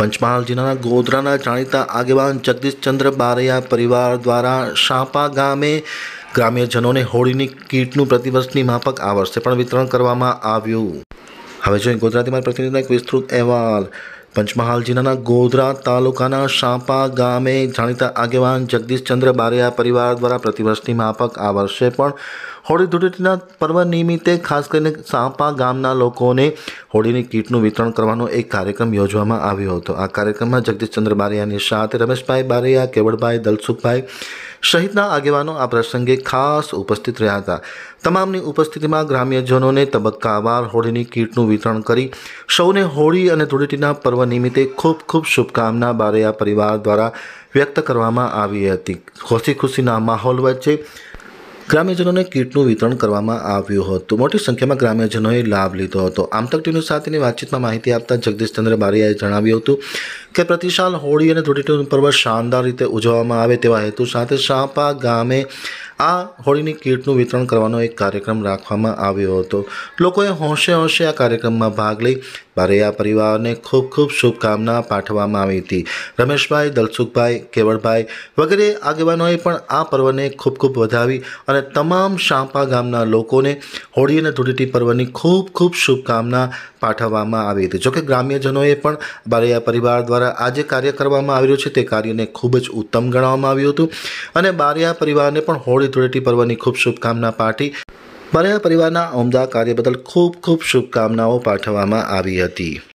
પંચમહાલ જિલ્લાના ગોધરાના જાણીતા આગેવાન જગદીશચંદ્ર બારૈયા પરિવાર દ્વારા શાંપા ગામે ગ્રામ્યજનોને હોળીની કીટનું પ્રતિવર્ષની માફક આ વર્ષે પણ વિતરણ કરવામાં આવ્યું હવે જોઈએ ગોધરાથી મારા પ્રતિનિધિના એક વિસ્તૃત અહેવાલ પંચમહાલ જિલ્લાના ગોધરા તાલુકાના શાંપા ગામે જાણીતા આગેવાન જગદીશચંદ્ર બારિયા પરિવાર દ્વારા પ્રતિવર્ષની માફક આ વર્ષે પણ હોળી ધૂળેટીના પર્વ નિમિત્તે ખાસ કરીને સાંપા ગામના લોકોને હોળીની કીટનું વિતરણ કરવાનો એક કાર્યક્રમ યોજવામાં આવ્યો હતો આ કાર્યક્રમમાં જગદીશચંદ્ર બારિયાની સાથે રમેશભાઈ બારિયા કેવળભાઈ દલસુખભાઈ સહિતના આગેવાનો આ પ્રસંગે ખાસ ઉપસ્થિત રહ્યા હતા તમામની ઉપસ્થિતિમાં ગ્રામ્યજનોને તબક્કાવાર હોળીની કીટનું વિતરણ કરી સૌને હોળી અને ધૂળેટીના પર્વ નિમિત્તે ખૂબ ખૂબ શુભકામના બારે આ પરિવાર દ્વારા વ્યક્ત કરવામાં આવી હતી ખુશી ખુશીના માહોલ વચ્ચે ગ્રામ્યજનોને કીટનું વિતરણ કરવામાં આવ્યું હતું મોટી સંખ્યામાં ગ્રામ્યજનોએ લાભ લીધો હતો આમ તક ટીવી સાથેની વાતચીતમાં માહિતી આપતા જગદીશચંદ્ર બારિયાએ જણાવ્યું હતું કે પ્રતિસાલ હોળી અને ધૂળેટી પર્વ શાનદાર રીતે ઉજવવામાં આવે તેવા હેતુ સાથે શાપા ગામે આ હોળીની કીટનું વિતરણ કરવાનો એક કાર્યક્રમ રાખવામાં આવ્યો હતો લોકોએ હોંશે હોંશે આ કાર્યક્રમમાં ભાગ લઈ બારૈયા પરિવારને ખૂબ ખૂબ શુભકામના પાઠવવામાં આવી હતી રમેશભાઈ દલસુખભાઈ કેવળભાઈ વગેરે આગેવાનોએ પણ આ પર્વને ખૂબ ખૂબ વધાવી અને તમામ શાંપા ગામના લોકોને હોળી અને ધૂળેટી પર્વની ખૂબ ખૂબ શુભકામના પાઠવવામાં આવી હતી જોકે ગ્રામ્યજનોએ પણ બારૈયા પરિવાર દ્વારા આ જે કાર્ય કરવામાં આવી રહ્યું છે તે કાર્યને ખૂબ જ ઉત્તમ ગણવામાં આવ્યું હતું અને બારૈયા પરિવારને પણ હોળી હોળી ધૂળેટી પર્વની ખૂબ શુભકામના પાઠી મારા પરિવારના ઉમદા કાર્ય બદલ ખૂબ ખૂબ શુભકામનાઓ પાઠવવામાં આવી હતી